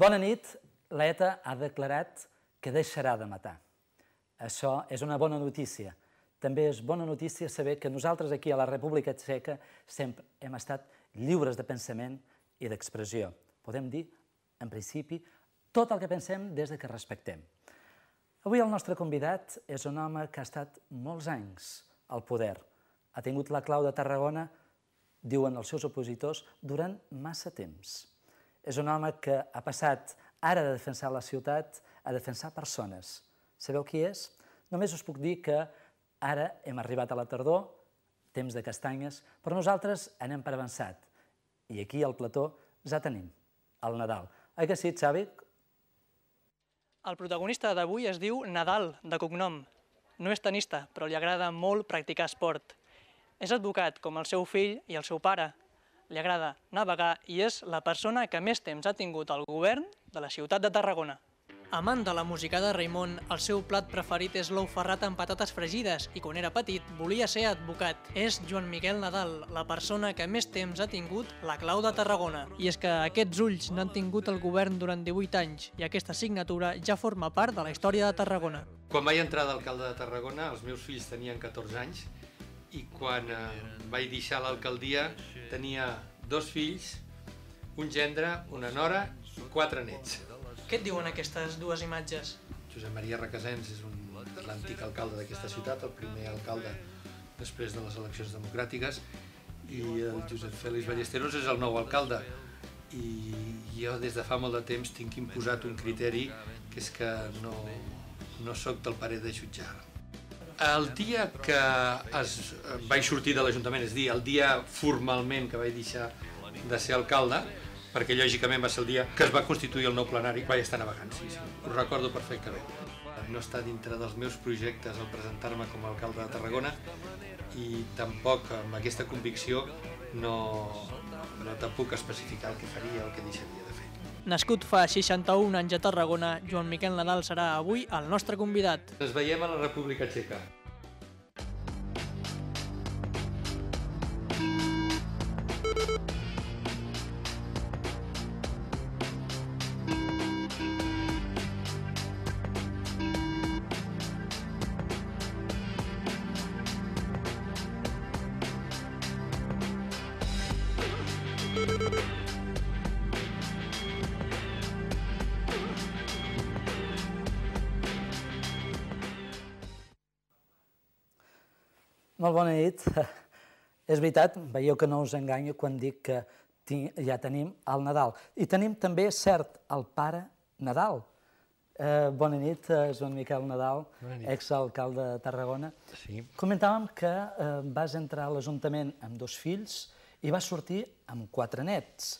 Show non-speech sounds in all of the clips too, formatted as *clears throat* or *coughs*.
Bona nit, l'ETA ha declarat que deixarà de matar. Això és una bona notícia. També és bona notícia saber que nosaltres aquí a la República Txeca sempre hem estat lliures de pensament i d'expressió. Podem dir, en principi, tot el que pensem des de que respectem. Avui el nostre convidat és un home que ha estat molts anys al poder. Ha tingut la clau de Tarragona, diuen els seus opositors, durant massa temps és un home que ha passat ara de defensar la ciutat a defensar persones. Sabeu qui és? Només us puc dir que ara hem arribat a la tardor, temps de castanyes, però nosaltres anem per avançat. I aquí al plató ja tenim el Nadal. Oi que sí, Xavi? El protagonista d'avui es diu Nadal, de cognom. No és tenista, però li agrada molt practicar esport. És advocat, com el seu fill i el seu pare, li agrada navegar i és la persona que més temps ha tingut al govern de la ciutat de Tarragona. Amant de la música de Raimon, el seu plat preferit és l'ou ferrat amb patates fregides i quan era petit volia ser advocat. És Joan Miquel Nadal, la persona que més temps ha tingut la clau de Tarragona. I és que aquests ulls n'han tingut el govern durant 18 anys i aquesta signatura ja forma part de la història de Tarragona. Quan vaig entrar d'alcalde de Tarragona, els meus fills tenien 14 anys i quan eh, vaig deixar l'alcaldia tenia dos fills, un gendre, una nora i quatre nets. Què et diuen aquestes dues imatges? Josep Maria Requesens és un l'antic alcalde d'aquesta ciutat, el primer alcalde després de les eleccions democràtiques, i el Josep Félix Ballesteros és el nou alcalde. I jo des de fa molt de temps tinc imposat un criteri que és que no, no sóc del parer de jutjar. El dia que es, vaig sortir de l'Ajuntament, és dir, el dia formalment que vaig deixar de ser alcalde, perquè lògicament va ser el dia que es va constituir el nou plenari, vaig estar navegant, sí, sí, ho recordo perfectament. No està dintre dels meus projectes el presentar-me com a alcalde de Tarragona i tampoc amb aquesta convicció no, no, tampoc te puc especificar el que faria o el que deixaria. Nascut fa 61 anys a Tarragona, Joan Miquel Nadal serà avui el nostre convidat. Ens veiem a la República Txeca. Molt bona nit. *laughs* És veritat, veieu que no us enganyo quan dic que ja tenim el Nadal. I tenim també, cert, el pare Nadal. Eh, bona nit, eh, Joan Miquel Nadal, exalcalde de Tarragona. Sí. Comentàvem que eh, vas entrar a l'Ajuntament amb dos fills i vas sortir amb quatre nets.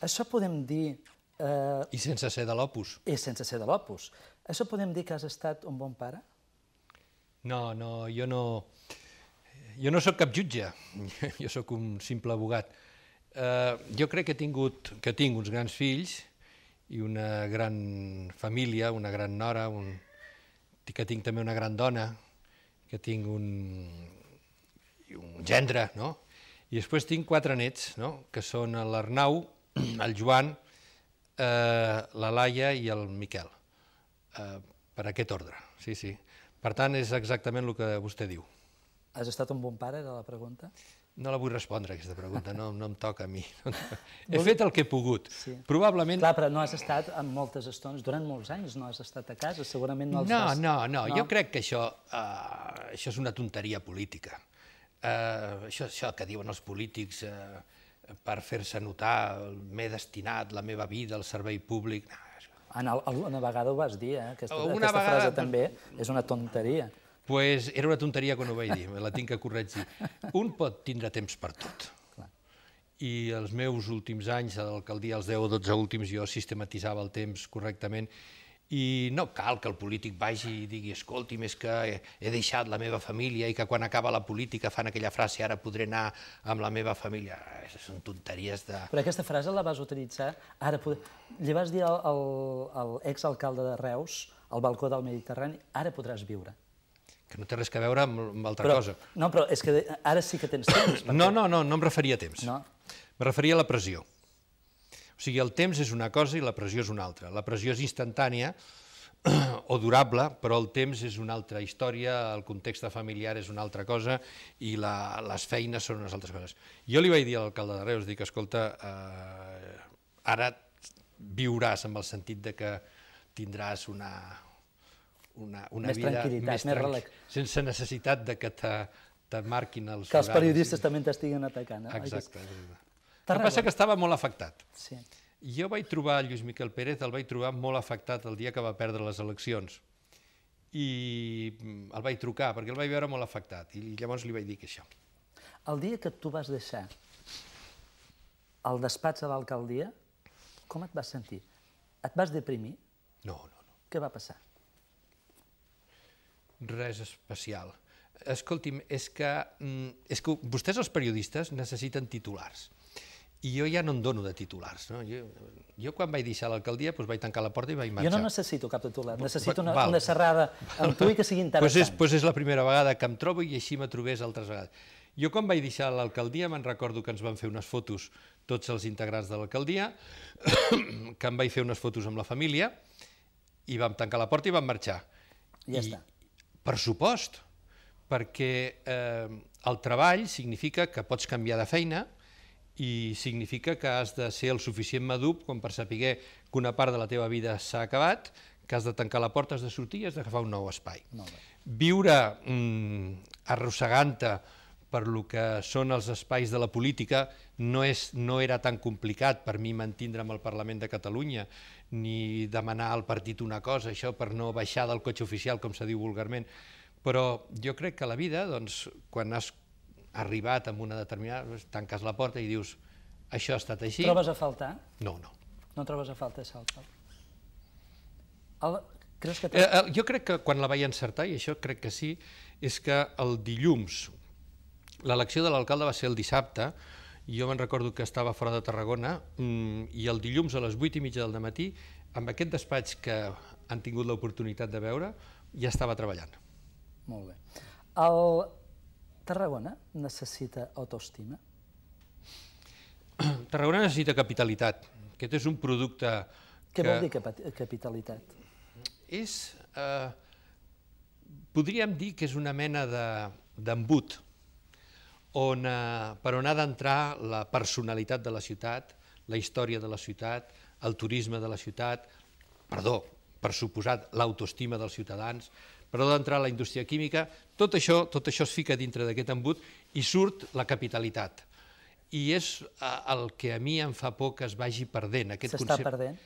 Això podem dir... Eh, I sense ser de l'Opus. I sense ser de l'Opus. Això podem dir que has estat un bon pare? No, no, jo no jo no sóc cap jutge, *laughs* jo sóc un simple abogat. Eh, jo crec que he tingut, que tinc uns grans fills i una gran família, una gran nora, un, que tinc també una gran dona, que tinc un, un gendre, no? I després tinc quatre nets, no? que són l'Arnau, *clears throat* el Joan, eh, la Laia i el Miquel. Eh, per aquest ordre, sí, sí. Per tant, és exactament el que vostè diu. Has estat un bon pare, era la pregunta? No la vull respondre, aquesta pregunta, no, no em toca a mi. *laughs* He fet el que he pogut. Sí. Probablement... Clar, però no has estat en moltes estones, durant molts anys no has estat a casa, segurament no els no, vas... No, no, no, jo crec que això, uh, això és una tonteria política. Uh, això, això que diuen els polítics uh, per fer-se notar, m'he destinat la meva vida al servei públic... No, ah, Una vegada ho vas dir, eh? aquesta, una aquesta vegada... frase també és una tonteria pues era una tonteria quan ho vaig dir, la tinc que corregir. Un pot tindre temps per tot. I els meus últims anys a l'alcaldia, els 10 o 12 últims, jo sistematitzava el temps correctament i no cal que el polític vagi i digui escolti, més que he deixat la meva família i que quan acaba la política fan aquella frase ara podré anar amb la meva família. Eh, són tonteries de... Però aquesta frase la vas utilitzar... Ara pod... Li vas dir al, al, al exalcalde de Reus, al balcó del Mediterrani, ara podràs viure que no té res a veure amb, amb altra però, cosa. No, però és que ara sí que tens temps. *coughs* Perquè... No, no, no, no em referia a temps. No. Me referia a la pressió. O sigui, el temps és una cosa i la pressió és una altra. La pressió és instantània *coughs* o durable, però el temps és una altra història, el context familiar és una altra cosa i la, les feines són unes altres coses. Jo li vaig dir a l'alcalde de Reus, dic, escolta, eh, ara viuràs amb el sentit de que tindràs una, una, una més vida més, més relax. sense necessitat de que te, te marquin els... Que els periodistes i... també t'estiguen atacant. Eh? Exacte. El que passa que estava molt afectat. Sí. Jo vaig trobar Lluís Miquel Pérez, el vaig trobar molt afectat el dia que va perdre les eleccions i mm, el vaig trucar perquè el vaig veure molt afectat i llavors li vaig dir que això. El dia que tu vas deixar el despatx de l'alcaldia, com et vas sentir? Et vas deprimir? No, no, no. Què va passar? res especial. Escolti'm, és que, mm, és que vostès els periodistes necessiten titulars. I jo ja no en dono de titulars. No? Jo, jo quan vaig deixar l'alcaldia doncs vaig tancar la porta i vaig marxar. Jo no necessito cap titular, necessito una, una serrada amb tu i que sigui interessant. Doncs *laughs* pues és, pues és la primera vegada que em trobo i així me trobés altres vegades. Jo quan vaig deixar l'alcaldia me'n recordo que ens van fer unes fotos tots els integrants de l'alcaldia, *coughs* que em vaig fer unes fotos amb la família i vam tancar la porta i vam marxar. Ja I, està. Per supost, perquè eh, el treball significa que pots canviar de feina i significa que has de ser el suficient madur com per saber que una part de la teva vida s'ha acabat, que has de tancar la porta, has de sortir i has d'agafar un nou espai. Viure mm, arrossegant-te per lo que són els espais de la política no, és, no era tan complicat per mi mantindre'm al Parlament de Catalunya ni demanar al partit una cosa, això per no baixar del cotxe oficial, com se diu vulgarment, però jo crec que la vida, doncs, quan has arribat amb una determinada... Doncs, tanques la porta i dius, això ha estat així... Trobes a faltar? No, no. No trobes a faltar, Salta? El... Creus que... Eh, eh, jo crec que quan la vaig encertar, i això crec que sí, és que el dilluns, l'elecció de l'alcalde va ser el dissabte, jo me'n recordo que estava fora de Tarragona mm, i el dilluns a les 8 i mitja del matí, amb aquest despatx que han tingut l'oportunitat de veure, ja estava treballant. Molt bé. El Tarragona necessita autoestima? *clears throat* Tarragona necessita capitalitat. Aquest és un producte que... Què vol dir capitalitat? És... Eh, podríem dir que és una mena d'embut, de, on, eh, per on ha d'entrar la personalitat de la ciutat, la història de la ciutat, el turisme de la ciutat, perdó, per suposat, l'autoestima dels ciutadans, però d'entrar a la indústria química, tot això, tot això es fica dintre d'aquest embut i surt la capitalitat. I és eh, el que a mi em fa por que es vagi perdent. aquest S'està concept... perdent?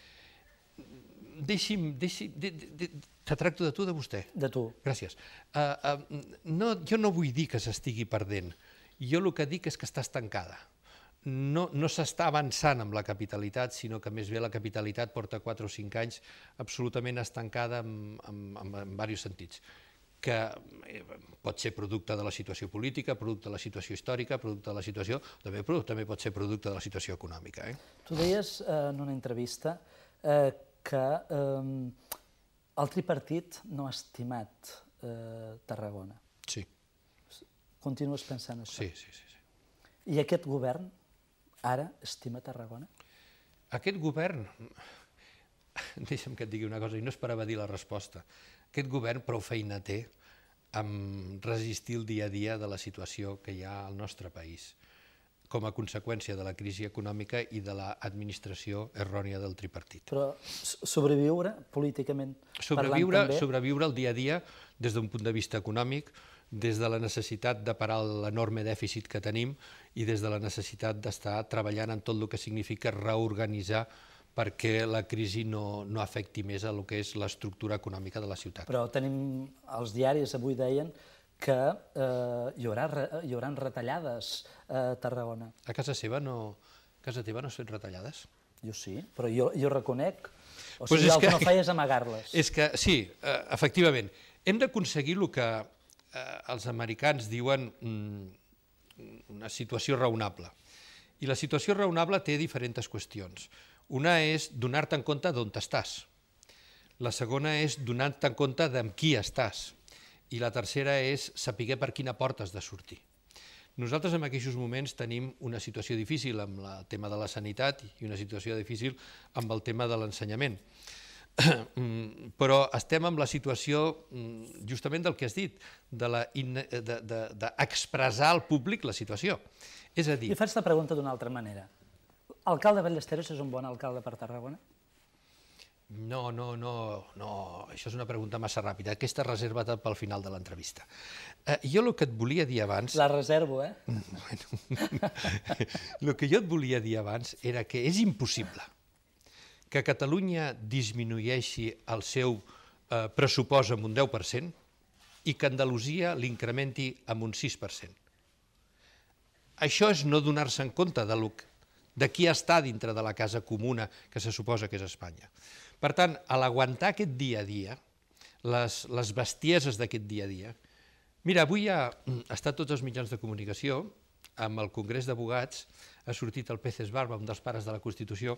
Deixi'm, deixi'm, de, de, de, te tracto de tu o de vostè? De tu. Gràcies. Uh, uh, no, jo no vull dir que s'estigui perdent. Jo el que dic és que està estancada. No, no s'està avançant amb la capitalitat, sinó que més bé la capitalitat porta 4 o 5 anys absolutament estancada en, en, en, en diversos sentits que eh, pot ser producte de la situació política, producte de la situació històrica, producte de la situació... També, també pot ser producte de la situació econòmica. Eh? Tu deies eh, en una entrevista eh, que eh, el tripartit no ha estimat eh, Tarragona. Sí. Continues pensant això? Sí, sí, sí. sí. I aquest govern ara estima Tarragona? Aquest govern... *laughs* Deixa'm que et digui una cosa, i no esperava dir la resposta. Aquest govern prou feina té amb resistir el dia a dia de la situació que hi ha al nostre país com a conseqüència de la crisi econòmica i de l'administració errònia del tripartit. Però sobreviure políticament sobreviure, parlant també... Sobreviure el dia a dia des d'un punt de vista econòmic, des de la necessitat de parar l'enorme dèficit que tenim i des de la necessitat d'estar treballant en tot el que significa reorganitzar perquè la crisi no, no afecti més a el que és l'estructura econòmica de la ciutat. Però tenim, els diaris avui deien que eh, hi, haurà, hi haurà retallades eh, a Tarragona. A casa seva no, a casa teva no s'han retallades? Jo sí, però jo, jo reconec. O sigui, el que, que no feia és amagar-les. *laughs* És que, sí, eh, efectivament, hem d'aconseguir el que, Eh, els americans diuen mm, una situació raonable. I la situació raonable té diferents qüestions. Una és donar-te en compte d'on estàs. La segona és donar-te en compte d'amb qui estàs. I la tercera és saber per quina porta has de sortir. Nosaltres en aquests moments tenim una situació difícil amb el tema de la sanitat i una situació difícil amb el tema de l'ensenyament. *coughs* Mm, però estem amb la situació mm, justament del que has dit, d'expressar de al públic la situació. És a dir... Jo faig la pregunta d'una altra manera. Alcalde Ballesteros és un bon alcalde per Tarragona? No, no, no, no, això és una pregunta massa ràpida. Aquesta reserva pel final de l'entrevista. Eh, jo el que et volia dir abans... La reservo, eh? *laughs* Bueno, *laughs* el que jo et volia dir abans era que és impossible que Catalunya disminueixi el seu eh, pressupost amb un 10% i que Andalusia l'incrementi amb un 6%. Això és no donar-se en compte de, lo, de qui està dintre de la casa comuna que se suposa que és Espanya. Per tant, a l'aguantar aquest dia a dia, les, les bestieses d'aquest dia a dia, mira, avui ja mm, estat tots els mitjans de comunicació, amb el Congrés d'Abogats, ha sortit el Peces Barba, un dels pares de la Constitució,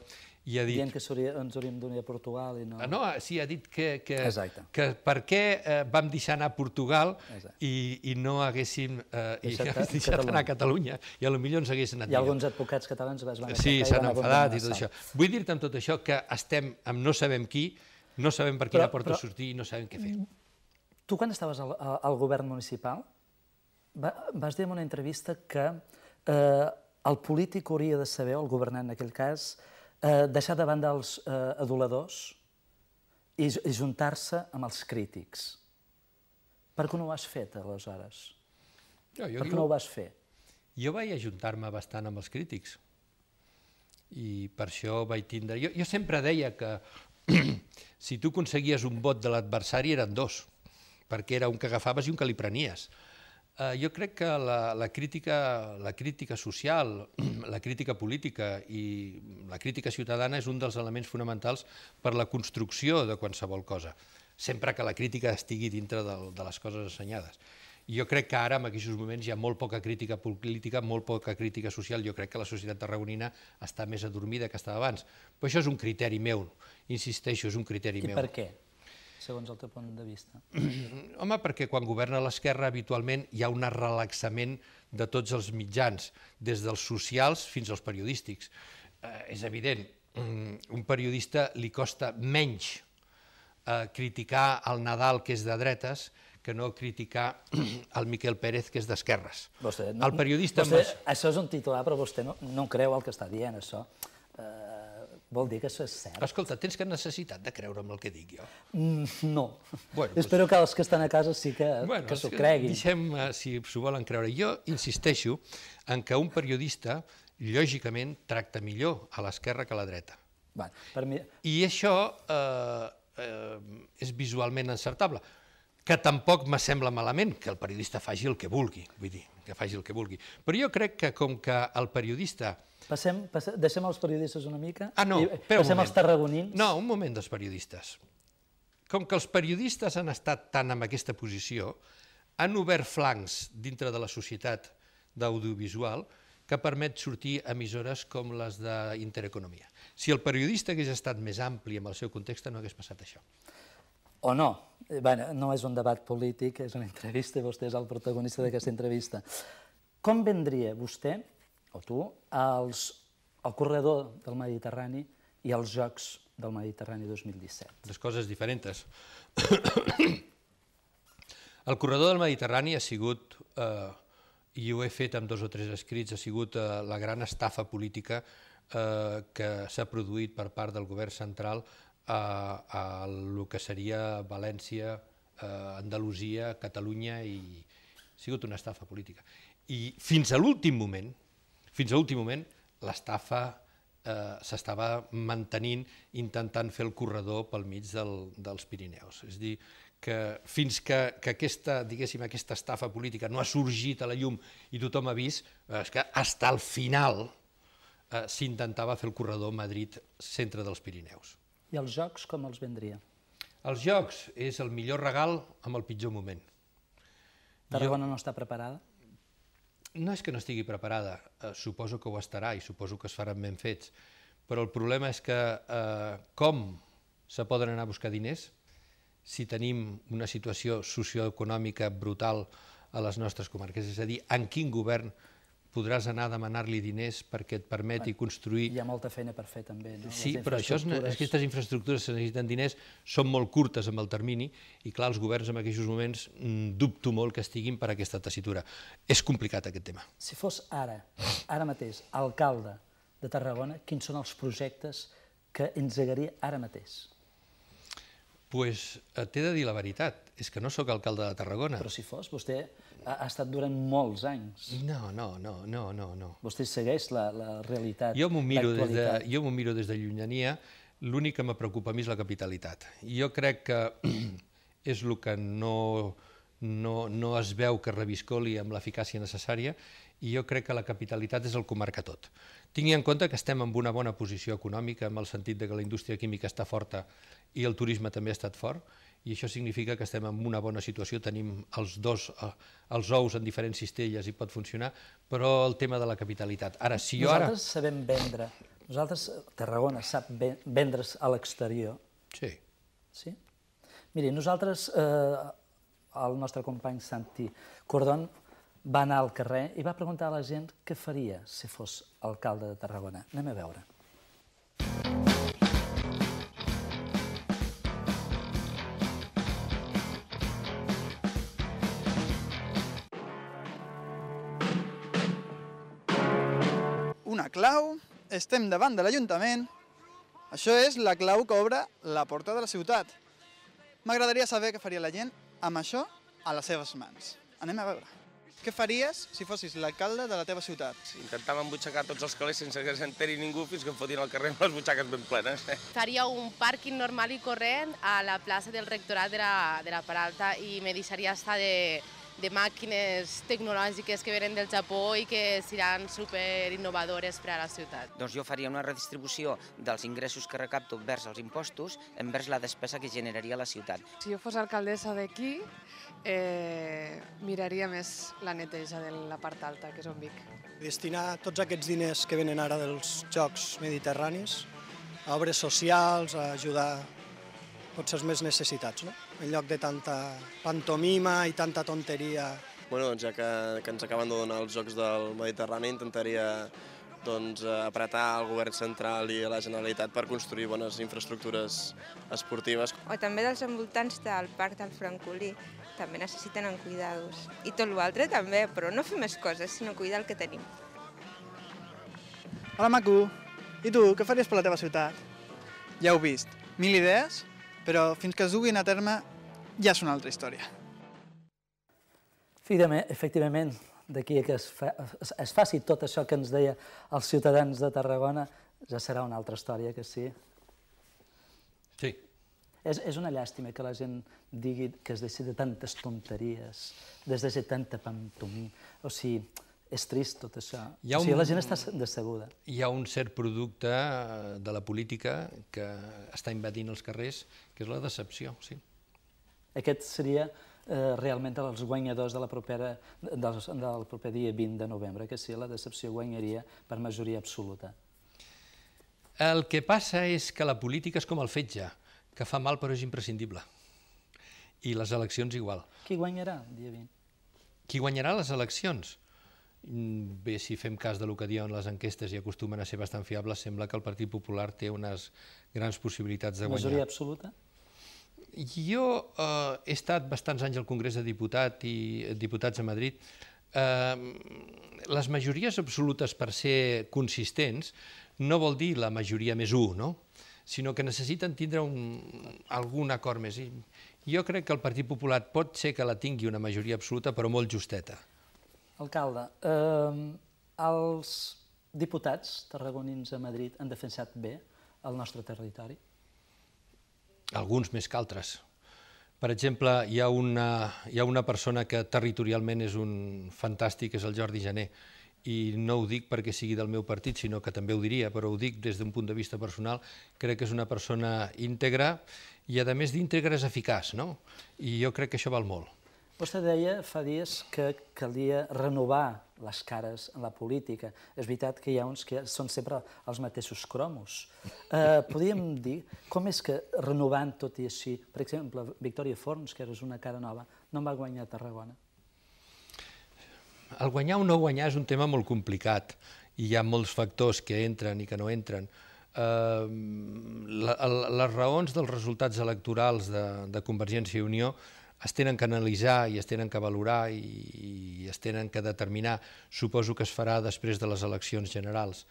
i ha dit... Dient que ens hauríem d'unir a Portugal i no... Ah, no, sí, ha dit que, que, Exacte. que per què eh, vam deixar anar a Portugal i, i no haguéssim eh, i deixat, *laughs* deixat anar a Catalunya, i a lo millor ens haguessin anat... I alguns advocats catalans es van Sí, s'han enfadat i tot això. Vull dir-te amb tot això que estem amb no sabem qui, no sabem per quina porta però, sortir i no sabem què fer. Mm. Tu, quan estaves al, al govern municipal, va, vas dir en una entrevista que eh, el polític hauria de saber, o el governant en aquell cas, eh, deixar de banda els eh, aduladors i, i juntar-se amb els crítics. Per què no ho has fet, aleshores? Jo, jo, per què no ho vas fer? Jo vaig ajuntar-me bastant amb els crítics i per això vaig tindre... Jo, jo sempre deia que *clears throat* si tu aconseguies un vot de l'adversari eren dos, perquè era un que agafaves i un que li prenies. Eh, jo crec que la, la, crítica, la crítica social, *clears throat* la crítica política i la crítica ciutadana és un dels elements fonamentals per la construcció de qualsevol cosa, sempre que la crítica estigui dintre de, de les coses assenyades. Jo crec que ara, en aquests moments, hi ha molt poca crítica política, molt poca crítica social. Jo crec que la societat tarragonina està més adormida que estava abans. Però això és un criteri meu, insisteixo, és un criteri I meu. I per què? segons el teu punt de vista? *clears throat* Home, perquè quan governa l'esquerra habitualment hi ha un relaxament de tots els mitjans, des dels socials fins als periodístics. Eh, és evident, *clears throat* un periodista li costa menys eh, criticar el Nadal, que és de dretes, que no criticar *clears throat* el Miquel Pérez, que és d'esquerres. No, el periodista... Vostè, amb... Això és un titular, però vostè no, no creu el que està dient, això. Eh, vol dir que això és cert. Escolta, tens que necessitat de creure en el que dic jo? Mm, no. Bueno, *laughs* Espero doncs... que els que estan a casa sí que, bueno, que s'ho creguin. Deixem, eh, si s'ho volen creure. Jo insisteixo en que un periodista, lògicament, tracta millor a l'esquerra que a la dreta. Bueno, per mi... I això eh, eh, és visualment encertable que tampoc me sembla malament que el periodista faci el que vulgui, vull dir, que faci el que vulgui. Però jo crec que com que el periodista... Passem, passe, deixem els periodistes una mica? Ah, no, però eh, Passem als tarragonins? No, un moment dels periodistes. Com que els periodistes han estat tant en aquesta posició, han obert flancs dintre de la societat d'audiovisual que permet sortir emissores com les d'Intereconomia. Si el periodista hagués estat més ampli amb el seu context, no hagués passat això o no. Eh, Bé, no és un debat polític, és una entrevista, vostè és el protagonista d'aquesta entrevista. Com vendria vostè, o tu, als, al corredor del Mediterrani i als Jocs del Mediterrani 2017? Les coses diferents. *coughs* el corredor del Mediterrani ha sigut, eh, i ho he fet amb dos o tres escrits, ha sigut eh, la gran estafa política eh, que s'ha produït per part del govern central a, a lo que seria València, eh, Andalusia, Catalunya i ha sigut una estafa política. I fins a l'últim moment, fins a l'últim moment, l'estafa eh, s'estava mantenint intentant fer el corredor pel mig del, dels Pirineus. És a dir, que fins que, que aquesta, diguéssim, aquesta estafa política no ha sorgit a la llum i tothom ha vist, eh, és que fins al final eh, s'intentava fer el corredor Madrid-centre dels Pirineus els jocs com els vendria? Els jocs és el millor regal amb el pitjor moment. Tarragona jo... no està preparada? No és que no estigui preparada, eh, suposo que ho estarà i suposo que es faran ben fets, però el problema és que eh, com se poden anar a buscar diners si tenim una situació socioeconòmica brutal a les nostres comarques, és a dir, en quin govern podràs anar a demanar-li diners perquè et permeti construir... Hi ha molta feina per fer també, no? Sí, però això és, aquestes infraestructures que necessiten diners són molt curtes amb el termini i clar, els governs en aquests moments mm, dubto molt que estiguin per aquesta tessitura. És complicat aquest tema. Si fos ara, ara mateix, alcalde de Tarragona, quins són els projectes que engegaria ara mateix? pues, eh, t'he de dir la veritat, és que no sóc alcalde de Tarragona. Però si fos, vostè ha, ha estat durant molts anys. No, no, no, no, no. no. Vostè segueix la, la realitat, jo m'ho miro, des de, jo miro des de llunyania, l'únic que me preocupa a mi és la capitalitat. Jo crec que *clears throat* és el que no, no, no es veu que reviscoli amb l'eficàcia necessària i jo crec que la capitalitat és el comarca tot. Tingui en compte que estem en una bona posició econòmica, en el sentit de que la indústria química està forta i el turisme també ha estat fort, i això significa que estem en una bona situació, tenim els dos, eh, els ous en diferents cistelles i pot funcionar, però el tema de la capitalitat. Ara, si jo ara... Nosaltres sabem vendre. Nosaltres, Tarragona sap vendre's a l'exterior. Sí. Sí? Miri, nosaltres, eh, el nostre company Santi Cordon va anar al carrer i va preguntar a la gent què faria si fos alcalde de Tarragona. Anem a veure. Una clau, estem davant de l'Ajuntament. Això és la clau que obre la porta de la ciutat. M'agradaria saber què faria la gent amb això a les seves mans. Anem a veure. Què faries si fossis l'alcalde de la teva ciutat? Intentava embutxacar tots els calés sense que s'enteri ningú fins que em fotin al carrer amb les butxaques ben plenes. Faria un pàrquing normal i corrent a la plaça del rectorat de la, de la Peralta i me deixaria estar de, de màquines tecnològiques que venen del Japó i que seran super innovadores per a la ciutat. Doncs jo faria una redistribució dels ingressos que recapto vers els impostos envers la despesa que generaria la ciutat. Si jo fos alcaldessa d'aquí, eh, miraria més la neteja de la part alta, que és on vic. Destinar tots aquests diners que venen ara dels Jocs Mediterranis a obres socials, a ajudar potser els més necessitats, no? en lloc de tanta pantomima i tanta tonteria. Bueno, doncs ja que, que ens acaben de donar els Jocs del Mediterrani, intentaria doncs, apretar el govern central i la Generalitat per construir bones infraestructures esportives. O també dels envoltants del Parc del Francolí, també necessiten en cuidados. I tot l'altre també, però no fer més coses, sinó cuidar el que tenim. Hola, maco! I tu, què faries per la teva ciutat? Ja heu vist, mil idees, però fins que es duguin a terme ja és una altra història. Efectivament, d'aquí que es, fa, es, es faci tot això que ens deia els ciutadans de Tarragona, ja serà una altra història, que sí. Sí. És, és una llàstima que la gent digui que es deixi de tantes tonteries, que es deixi de tanta pantomí. O sigui, és trist tot això. Hi ha un, o sigui, la gent està decebuda. Hi ha un cert producte eh, de la política que està invadint els carrers, que és la decepció, sí. Aquest seria eh, realment els guanyadors de la propera, dels, del proper dia 20 de novembre, que sí, la decepció guanyaria per majoria absoluta. El que passa és que la política és com el fetge, que fa mal però és imprescindible. I les eleccions igual. Qui guanyarà el dia 20? Qui guanyarà les eleccions? bé, si fem cas de lo que diuen les enquestes i acostumen a ser bastant fiables, sembla que el Partit Popular té unes grans possibilitats de guanyar. Majoria absoluta? Jo eh, he estat bastants anys al Congrés de Diputat i eh, Diputats a Madrid. Eh, les majories absolutes per ser consistents no vol dir la majoria més un, no? sinó que necessiten tindre un, algun acord més. I jo crec que el Partit Popular pot ser que la tingui una majoria absoluta, però molt justeta. Alcalde, eh, els diputats tarragonins a Madrid han defensat bé el nostre territori? Alguns més que altres. Per exemple, hi ha una, hi ha una persona que territorialment és un fantàstic, és el Jordi Gené, i no ho dic perquè sigui del meu partit, sinó que també ho diria, però ho dic des d'un punt de vista personal, crec que és una persona íntegra i, a més, d'íntegra és eficaç, no? I jo crec que això val molt. Vostè deia fa dies que calia renovar les cares en la política. És veritat que hi ha uns que són sempre els mateixos cromos. Eh, podríem dir com és que renovant tot i així, per exemple, Victòria Forns, que és una cara nova, no va guanyar a Tarragona? El guanyar o no guanyar és un tema molt complicat i hi ha molts factors que entren i que no entren. Eh, la, les raons dels resultats electorals de, de Convergència i Unió es tenen que analitzar i es tenen que valorar i, i es tenen que determinar. Suposo que es farà després de les eleccions generals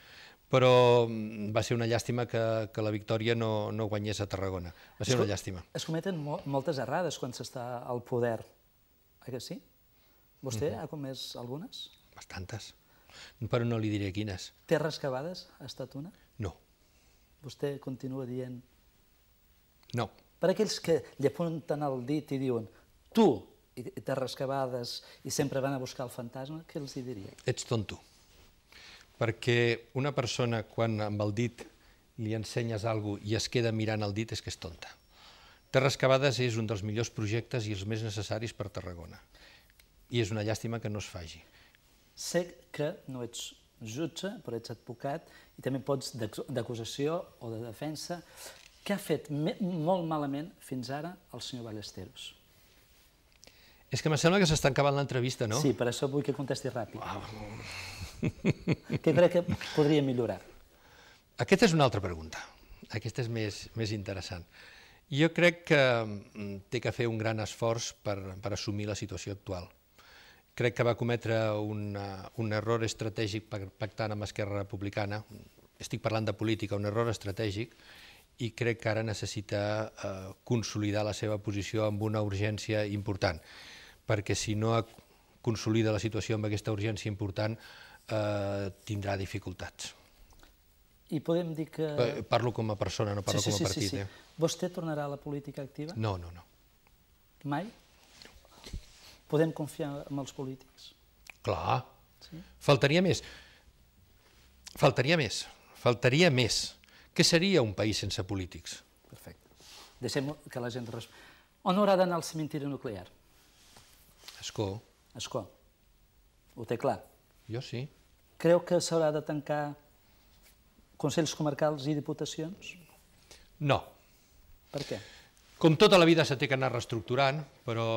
però mm, va ser una llàstima que, que la victòria no, no guanyés a Tarragona. Va ser es, una llàstima. Es cometen mo moltes errades quan s'està al poder, oi eh que sí? Vostè ha comès algunes? Bastantes, però no li diré quines. Terres cavades ha estat una? No. Vostè continua dient... No per aquells que li apunten el dit i diuen tu, i terres rescabades i sempre van a buscar el fantasma, què els hi diria? Ets tonto. Perquè una persona, quan amb el dit li ensenyes alguna cosa i es queda mirant el dit, és que és tonta. Terres Cavades és un dels millors projectes i els més necessaris per Tarragona. I és una llàstima que no es faci. Sé que no ets jutge, però ets advocat i també pots d'acusació o de defensa què ha fet molt malament fins ara el senyor Ballesteros. És que me sembla que s'està acabant l'entrevista, no? Sí, per això vull que contesti ràpid. Què *laughs* que crec que podria millorar. Aquesta és una altra pregunta. Aquesta és més, més interessant. Jo crec que mm, té que fer un gran esforç per, per assumir la situació actual. Crec que va cometre una, un error estratègic pactant amb Esquerra Republicana, estic parlant de política, un error estratègic, i crec que ara necessita eh, consolidar la seva posició amb una urgència important, perquè si no consolida la situació amb aquesta urgència important eh, tindrà dificultats. I podem dir que... Eh, parlo com a persona, no parlo com a partit. Sí, sí. Eh. Vostè tornarà a la política activa? No, no, no. Mai? Podem confiar en els polítics? Clar. Sí? Faltaria més. Faltaria més. Faltaria més. Què seria un país sense polítics? Perfecte. Deixem que la gent respon. On haurà d'anar el cementiri nuclear? Escó. Escó. Ho té clar? Jo sí. Creu que s'haurà de tancar Consells comarcals i diputacions? No. Per què? Com tota la vida se té que anar reestructurant, però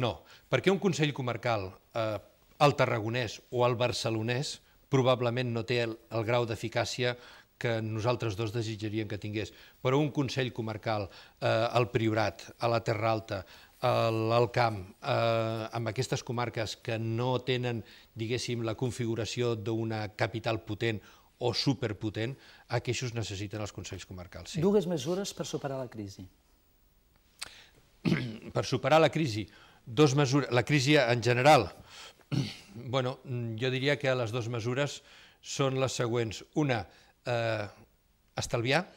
no. Perquè un Consell comarcal eh, al tarragonès o al barcelonès probablement no té el, el grau d'eficàcia que nosaltres dos desitjaríem que tingués, però un Consell Comarcal eh, al Priorat, a la Terra Alta, al camp, eh, amb aquestes comarques que no tenen, diguéssim, la configuració d'una capital potent o superpotent, aquests necessiten els Consells Comarcals. Sí. Dues mesures per superar la crisi. *clears throat* per superar la crisi, dos mesures, la crisi en general, *clears throat* bueno, jo diria que les dues mesures són les següents. Una, eh, estalviar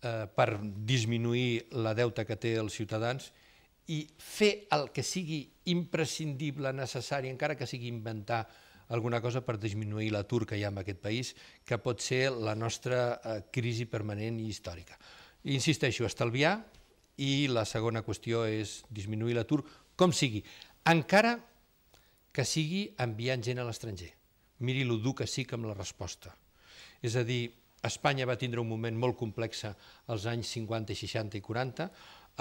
eh, per disminuir la deuta que té els ciutadans i fer el que sigui imprescindible, necessari, encara que sigui inventar alguna cosa per disminuir l'atur que hi ha en aquest país, que pot ser la nostra eh, crisi permanent i històrica. Insisteixo, estalviar i la segona qüestió és disminuir l'atur, com sigui, encara que sigui enviant gent a l'estranger. Miri lo dur que sí que amb la resposta. És a dir, Espanya va tindre un moment molt complex als anys 50, 60 i 40,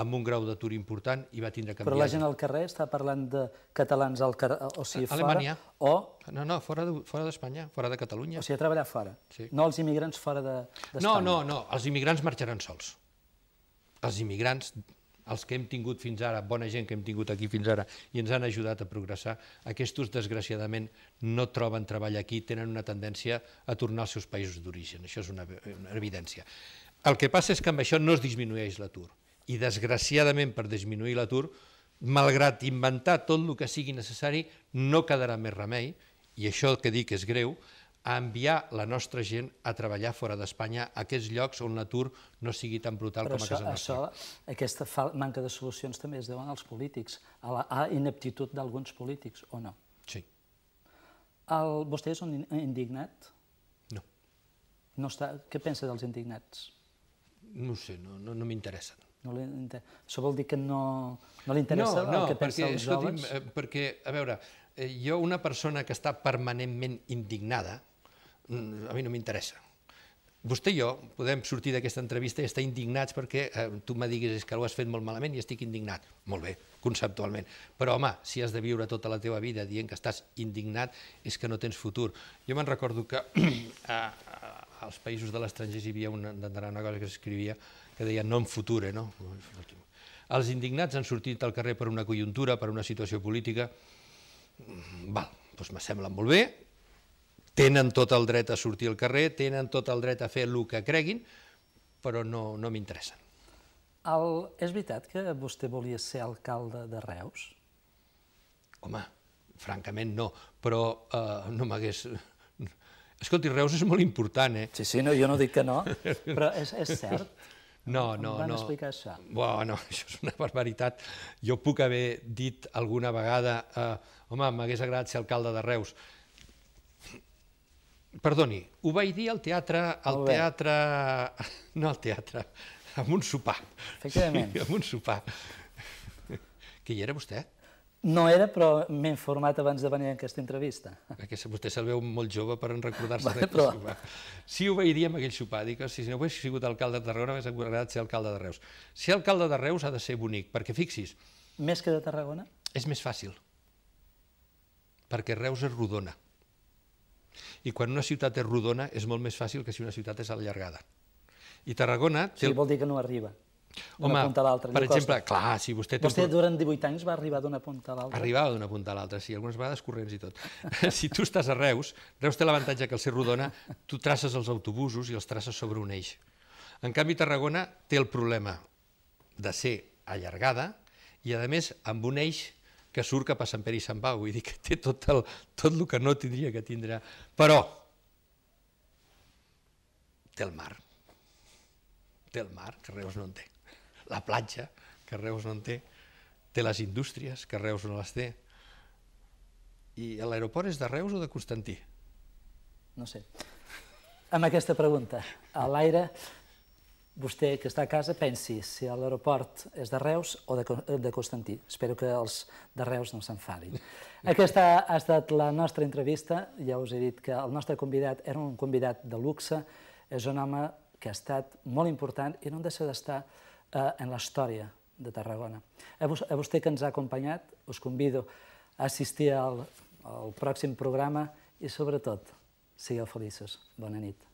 amb un grau d'atur important i va tindre canviant. Però la gent al carrer està parlant de catalans al carrer, o sigui, fora... Alemanya. O... No, no, fora d'Espanya, fora, fora de Catalunya. O sigui, a treballar fora. Sí. No els immigrants fora d'Espanya. De, no, no, no, els immigrants marxaran sols. Els immigrants els que hem tingut fins ara, bona gent que hem tingut aquí fins ara i ens han ajudat a progressar, aquests, desgraciadament, no troben treball aquí, tenen una tendència a tornar als seus països d'origen. Això és una, una evidència. El que passa és que amb això no es disminueix l'atur. I, desgraciadament, per disminuir l'atur, malgrat inventar tot el que sigui necessari, no quedarà més remei, i això que dic és greu, a enviar la nostra gent a treballar fora d'Espanya, a aquests llocs on l'atur no sigui tan brutal Però com a casa nostra. Això, aquesta manca de solucions també es deuen als polítics, a la a ineptitud d'alguns polítics, o no? Sí. El, vostè és un indignat? No. no està, què pensa dels indignats? No sé, no, no, no m'interessen. No Això vol dir que no, no li interessa no, no, el que pensa els joves? No, eh, perquè, perquè, a veure, eh, jo una persona que està permanentment indignada, Mm, a mi no m'interessa. Vostè i jo podem sortir d'aquesta entrevista i estar indignats perquè eh, tu me diguis és que ho has fet molt malament i estic indignat. Molt bé, conceptualment. Però, home, si has de viure tota la teva vida dient que estàs indignat, és que no tens futur. Jo me'n recordo que *clears throat* a, a, als països de l'estranger hi havia una, una cosa que s'escrivia que deia no en futur, no? Els indignats han sortit al carrer per una conjuntura, per una situació política. Mm, val, doncs me sembla molt bé, Tenen tot el dret a sortir al carrer, tenen tot el dret a fer el que creguin, però no, no m'interessen. El... És veritat que vostè volia ser alcalde de Reus? Home, francament no, però eh, no m'hagués... Escolti, Reus és molt important, eh? Sí, sí, no, jo no dic que no, però és, és cert. No, no, van no. explicar això? Bueno, *laughs* això és una barbaritat. Jo puc haver dit alguna vegada, eh, home, m'hagués agradat ser alcalde de Reus. Perdoni, ho vaig dir al teatre, al teatre... *laughs* No al teatre, amb un sopar. Efectivament. Sí, amb un sopar. *laughs* Que hi era vostè? No era, però m'he informat abans de venir a aquesta entrevista. Perquè vostè se'l veu molt jove per recordar-se vale, d'aquest però... sopar. Sí, ho vaig dir amb aquell sopar, dic, si no hagués sigut alcalde de Tarragona, m'hagués agradat ser alcalde de Reus. Ser alcalde de Reus ha de ser bonic, perquè fixis... Més que de Tarragona? És més fàcil, perquè Reus és rodona. I quan una ciutat és rodona és molt més fàcil que si una ciutat és allargada. I Tarragona... Té... Sí, vol dir que no arriba. Home, punta a Per exemple, costa. clar, si vostè... Té vostè un... durant 18 anys va arribar d'una punta a l'altra. Arribava d'una punta a l'altra, sí, algunes vegades corrents i tot. *laughs* si tu estàs a Reus, Reus té l'avantatge que al ser rodona tu traces els autobusos i els traces sobre un eix. En canvi, Tarragona té el problema de ser allargada i, a més, amb un eix que surt cap a Sant Pere i Sant Pau, vull dir que té tot el, tot el que no tindria que tindre. però té el mar, té el mar, que Reus no en té, la platja, que Reus no en té, té les indústries, que Reus no les té, i l'aeroport és de Reus o de Constantí? No sé. Amb aquesta pregunta, a l'aire vostè que està a casa pensi si l'aeroport és de Reus o de, de Constantí. Espero que els de Reus no s'enfadin. *laughs* Aquesta ha estat la nostra entrevista. Ja us he dit que el nostre convidat era un convidat de luxe, és un home que ha estat molt important i no de ser d'estar eh, en la història de Tarragona. A, a vostè que ens ha acompanyat, us convido a assistir al, al pròxim programa i, sobretot, sigueu feliços. Bona nit.